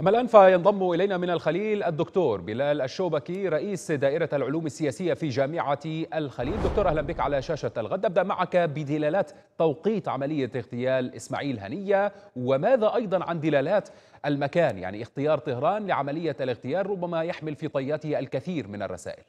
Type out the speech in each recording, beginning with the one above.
أما الآن فينضم إلينا من الخليل الدكتور بلال الشوبكي رئيس دائرة العلوم السياسية في جامعة الخليل دكتور أهلا بك على شاشة الغد أبدأ معك بدلالات توقيت عملية اغتيال إسماعيل هنية وماذا أيضا عن دلالات المكان يعني اختيار طهران لعملية الاغتيال ربما يحمل في طياته الكثير من الرسائل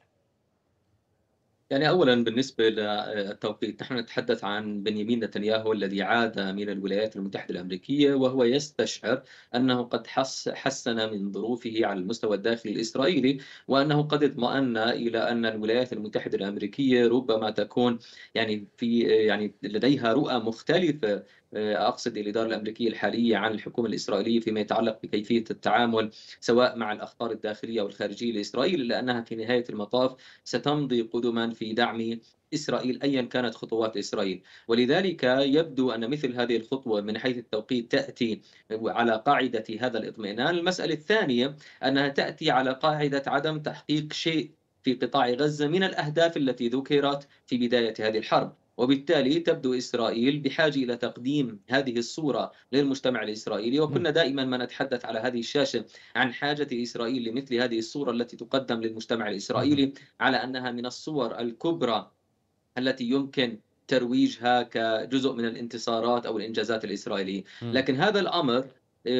يعني أولا بالنسبة للتوقيت نحن نتحدث عن بنيامين نتنياهو الذي عاد من الولايات المتحدة الأمريكية وهو يستشعر أنه قد حس حسن من ظروفه على المستوى الداخلي الإسرائيلي وأنه قد اطمأن إلى أن الولايات المتحدة الأمريكية ربما تكون يعني في يعني لديها رؤى مختلفة آه، أقصد الإدارة الأمريكية الحالية عن الحكومة الإسرائيلية فيما يتعلق بكيفية التعامل سواء مع الأخطار الداخلية أو الخارجية لإسرائيل إلا أنها في نهاية المطاف ستمضي قدما في دعم اسرائيل ايا كانت خطوات اسرائيل، ولذلك يبدو ان مثل هذه الخطوه من حيث التوقيت تاتي على قاعده هذا الاطمئنان، المساله الثانيه انها تاتي على قاعده عدم تحقيق شيء في قطاع غزه من الاهداف التي ذكرت في بدايه هذه الحرب. وبالتالي تبدو إسرائيل بحاجة إلى تقديم هذه الصورة للمجتمع الإسرائيلي وكنا دائما ما نتحدث على هذه الشاشة عن حاجة إسرائيل لمثل هذه الصورة التي تقدم للمجتمع الإسرائيلي على أنها من الصور الكبرى التي يمكن ترويجها كجزء من الانتصارات أو الإنجازات الإسرائيلية لكن هذا الأمر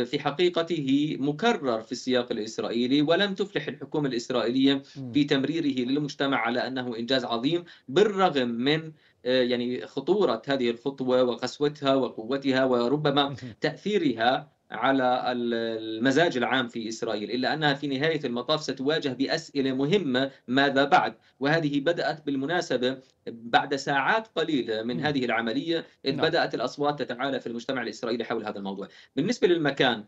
في حقيقته مكرر في السياق الإسرائيلي ولم تفلح الحكومة الإسرائيلية في تمريره للمجتمع على أنه إنجاز عظيم بالرغم من آه، يعني خطورة هذه الخطوة وقسوتها وقوتها وربما تأثيرها على المزاج العام في إسرائيل إلا أنها في نهاية المطاف ستواجه بأسئلة مهمة ماذا بعد وهذه بدأت بالمناسبة بعد ساعات قليلة من هذه العملية إذ نعم. بدأت الأصوات تتعالى في المجتمع الإسرائيلي حول هذا الموضوع بالنسبة للمكان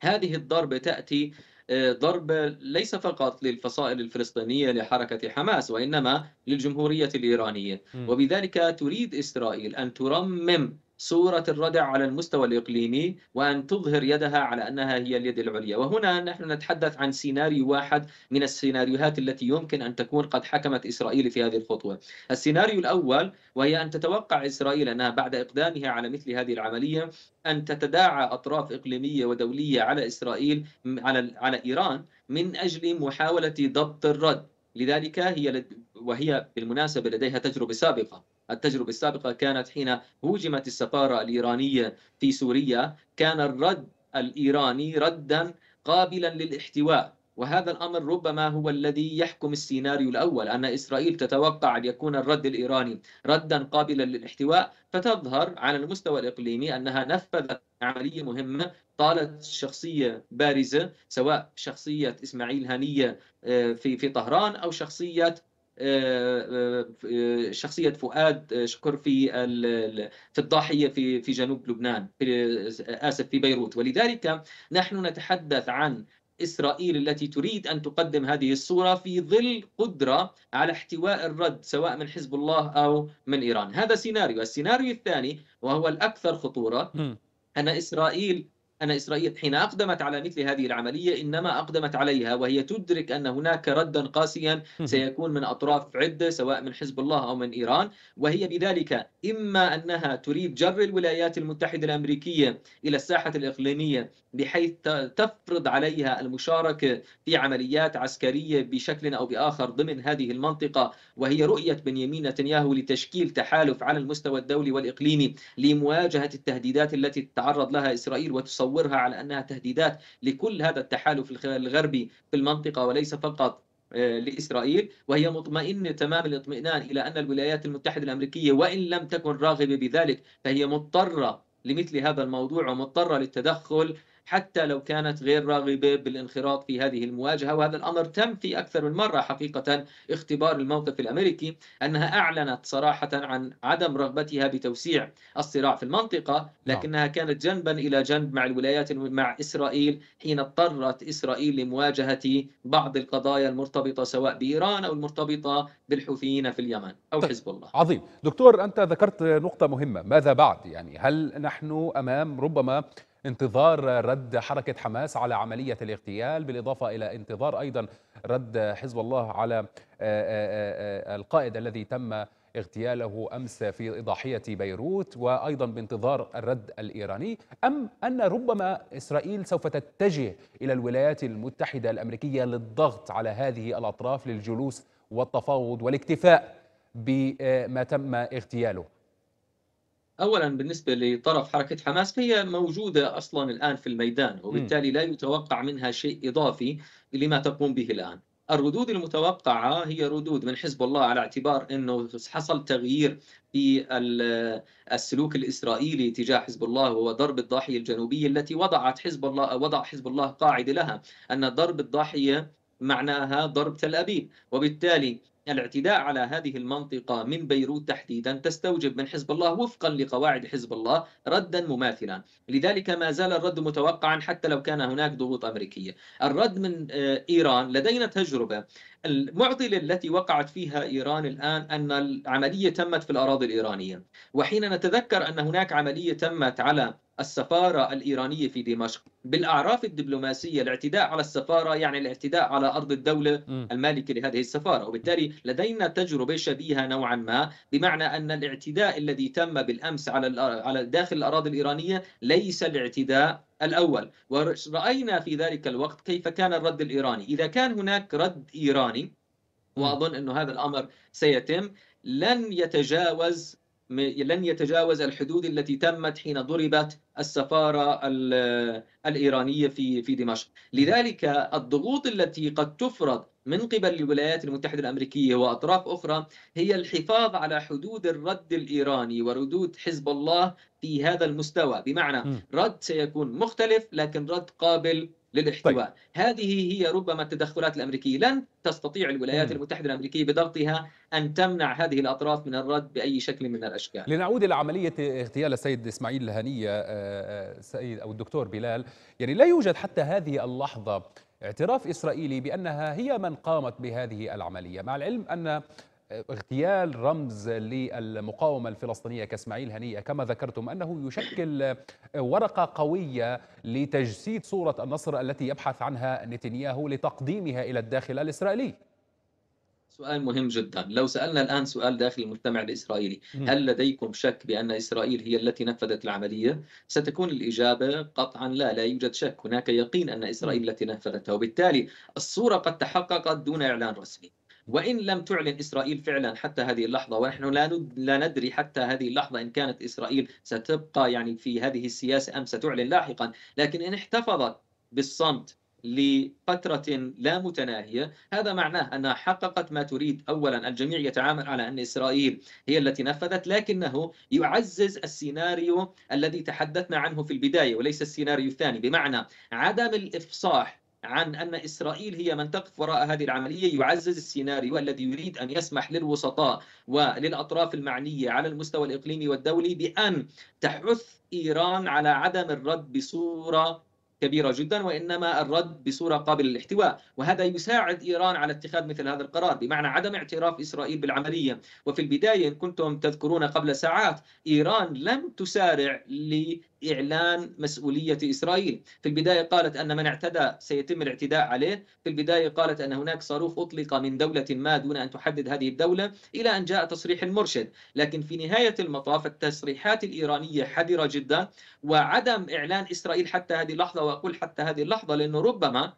هذه الضربة تأتي آه، ضربة ليس فقط للفصائل الفلسطينية لحركة حماس وإنما للجمهورية الإيرانية وبذلك تريد إسرائيل أن ترمم صورة الردع على المستوى الإقليمي وأن تظهر يدها على أنها هي اليد العليا وهنا نحن نتحدث عن سيناريو واحد من السيناريوهات التي يمكن أن تكون قد حكمت إسرائيل في هذه الخطوة السيناريو الأول وهي أن تتوقع إسرائيل أنها بعد إقدامها على مثل هذه العملية أن تتداعى أطراف إقليمية ودولية على إسرائيل على, على إيران من أجل محاولة ضبط الرد لذلك هي وهي بالمناسبة لديها تجربة سابقة التجربة السابقة كانت حين هوجمت السفارة الإيرانية في سوريا كان الرد الإيراني ردا قابلا للاحتواء وهذا الامر ربما هو الذي يحكم السيناريو الاول ان اسرائيل تتوقع ان يكون الرد الايراني ردا قابلا للاحتواء فتظهر على المستوى الاقليمي انها نفذت عمليه مهمه طالت شخصيه بارزه سواء شخصيه اسماعيل هنيه آه، في في طهران او شخصيه آه، آه، آه، شخصيه فؤاد شكر في في الضاحيه في في جنوب لبنان في اسف في بيروت ولذلك نحن نتحدث عن اسرائيل التي تريد ان تقدم هذه الصوره في ظل قدره على احتواء الرد سواء من حزب الله او من ايران، هذا سيناريو، السيناريو الثاني وهو الاكثر خطوره ان اسرائيل أن إسرائيل حين أقدمت على مثل هذه العملية إنما أقدمت عليها وهي تدرك أن هناك ردا قاسيا سيكون من أطراف عدة سواء من حزب الله أو من إيران وهي بذلك إما أنها تريد جر الولايات المتحدة الأمريكية إلى الساحة الإقليمية بحيث تفرض عليها المشاركة في عمليات عسكرية بشكل أو بآخر ضمن هذه المنطقة وهي رؤية بنيامين نتنياهو لتشكيل تحالف على المستوى الدولي والإقليمي لمواجهة التهديدات التي تتعرض لها إسرائيل وتصور تصورها على انها تهديدات لكل هذا التحالف الغربي في المنطقه وليس فقط آه، لاسرائيل وهي مطمئنه تمام الاطمئنان الى ان الولايات المتحده الامريكيه وان لم تكن راغبه بذلك فهي مضطره لمثل هذا الموضوع ومضطره للتدخل حتى لو كانت غير راغبة بالانخراط في هذه المواجهة وهذا الأمر تم في أكثر من مرة حقيقة اختبار الموقف الأمريكي أنها أعلنت صراحة عن عدم رغبتها بتوسيع الصراع في المنطقة نعم. لكنها كانت جنبا إلى جنب مع الولايات مع إسرائيل حين اضطرت إسرائيل لمواجهة بعض القضايا المرتبطة سواء بإيران أو المرتبطة بالحوثيين في اليمن أو طيب. حزب الله عظيم دكتور أنت ذكرت نقطة مهمة ماذا بعد يعني هل نحن أمام ربما انتظار رد حركة حماس على عملية الاغتيال بالإضافة إلى انتظار أيضا رد حزب الله على آه، آه، آه، القائد الذي تم اغتياله امس في ضاحيه بيروت وايضا بانتظار الرد الايراني ام ان ربما اسرائيل سوف تتجه الى الولايات المتحده الامريكيه للضغط على هذه الاطراف للجلوس والتفاوض والاكتفاء بما تم اغتياله اولا بالنسبه لطرف حركه حماس فهي موجوده اصلا الان في الميدان وبالتالي لا يتوقع منها شيء اضافي لما تقوم به الان. الردود المتوقعه هي ردود من حزب الله على اعتبار انه حصل تغيير في السلوك الاسرائيلي تجاه حزب الله وهو ضرب الضاحيه الجنوبيه التي وضعت حزب الله وضع حزب الله قاعده لها ان ضرب الضاحيه معناها ضرب تل ابيب وبالتالي الاعتداء على هذه المنطقة من بيروت تحديدا تستوجب من حزب الله وفقا لقواعد حزب الله ردا مماثلا لذلك ما زال الرد متوقعا حتى لو كان هناك ضغوط أمريكية الرد من آه، إيران لدينا تجربة المعضلة التي وقعت فيها إيران الآن أن العملية تمت في الأراضي الإيرانية وحين نتذكر أن هناك عملية تمت على السفارة الإيرانية في دمشق بالأعراف الدبلوماسية الاعتداء على السفارة يعني الاعتداء على أرض الدولة المالكة لهذه السفارة وبالتالي لدينا تجربة شبيهة نوعا ما بمعنى أن الاعتداء الذي تم بالأمس على على داخل الأراضي الإيرانية ليس الاعتداء الأول ورأينا في ذلك الوقت كيف كان الرد الإيراني إذا كان هناك رد إيراني وأظن أن هذا الأمر سيتم لن يتجاوز لن يتجاوز الحدود التي تمت حين ضربت السفاره الايرانيه في في دمشق، لذلك الضغوط التي قد تفرض من قبل الولايات المتحده الامريكيه واطراف اخرى هي الحفاظ على حدود الرد الايراني وردود حزب الله في هذا المستوى، بمعنى رد سيكون مختلف لكن رد قابل طيب. للاحتواء طيب. هذه هي ربما التدخلات الأمريكية لن تستطيع الولايات مم. المتحدة الأمريكية بضغطها أن تمنع هذه الأطراف من الرد بأي شكل من الأشكال لنعود إلى عملية اغتيال السيد إسماعيل هنية آه، آه، سيد أو الدكتور بلال يعني لا يوجد حتى هذه اللحظة اعتراف إسرائيلي بأنها هي من قامت بهذه العملية مع العلم أن اغتيال رمز للمقاومة الفلسطينية كاسماعيل هنية كما ذكرتم أنه يشكل ورقة قوية لتجسيد صورة النصر التي يبحث عنها نتنياهو لتقديمها إلى الداخل الإسرائيلي سؤال مهم جدا لو سألنا الآن سؤال داخل المجتمع الإسرائيلي هل لديكم شك بأن إسرائيل هي التي نفذت العملية؟ ستكون الإجابة قطعا لا لا يوجد شك هناك يقين أن إسرائيل التي نفذتها وبالتالي الصورة قد تحققت دون إعلان رسمي وإن لم تعلن إسرائيل فعلا حتى هذه اللحظة ونحن لا لا ندري حتى هذه اللحظة إن كانت إسرائيل ستبقى يعني في هذه السياسة أم ستعلن لاحقا لكن إن احتفظت بالصمت لفترة لا متناهية هذا معناه أنها حققت ما تريد أولا الجميع يتعامل على أن إسرائيل هي التي نفذت لكنه يعزز السيناريو الذي تحدثنا عنه في البداية وليس السيناريو الثاني بمعنى عدم الإفصاح عن أن إسرائيل هي من تقف وراء هذه العملية يعزز السيناريو الذي يريد أن يسمح للوسطاء وللأطراف المعنية على المستوى الإقليمي والدولي بأن تحث إيران على عدم الرد بصورة كبيرة جدا وإنما الرد بصورة قابلة للاحتواء وهذا يساعد إيران على اتخاذ مثل هذا القرار بمعنى عدم اعتراف إسرائيل بالعملية وفي البداية إن كنتم تذكرون قبل ساعات إيران لم تسارع لاعلان مسؤولية إسرائيل في البداية قالت أن من اعتدى سيتم الاعتداء عليه في البداية قالت أن هناك صاروخ أطلق من دولة ما دون أن تحدد هذه الدولة إلى أن جاء تصريح المرشد لكن في نهاية المطاف التصريحات الإيرانية حذرة جدا وعدم إعلان إسرائيل حتى هذه اللحظة واقول حتى هذه اللحظه لانه ربما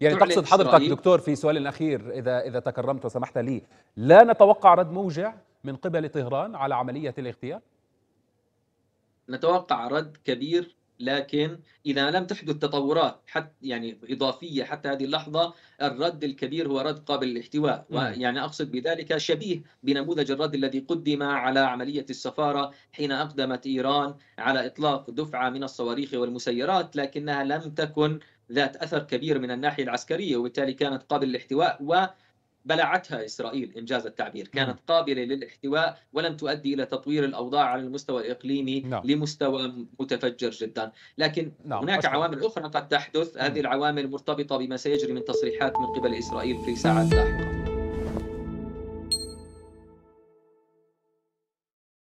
يعني تقصد حضرتك دكتور في سؤال الاخير اذا اذا تكرمت وسمحت لي لا نتوقع رد موجع من قبل طهران على عمليه الاغتيال نتوقع رد كبير لكن إذا لم تحدث تطورات حتى يعني إضافية حتى هذه اللحظة الرد الكبير هو رد قابل للاحتواء ويعني أقصد بذلك شبيه بنموذج الرد الذي قدم على عملية السفارة حين أقدمت إيران على إطلاق دفعة من الصواريخ والمسيرات لكنها لم تكن ذات أثر كبير من الناحية العسكرية وبالتالي كانت قابل للاحتواء و بلعتها إسرائيل إن جاز التعبير كانت قابلة للاحتواء ولم تؤدي إلى تطوير الأوضاع على المستوى الإقليمي نعم. لمستوى متفجر جدا لكن نعم. هناك أشكر. عوامل أخرى قد تحدث هذه العوامل مرتبطة بما سيجري من تصريحات من قبل إسرائيل في ساعات لاحقة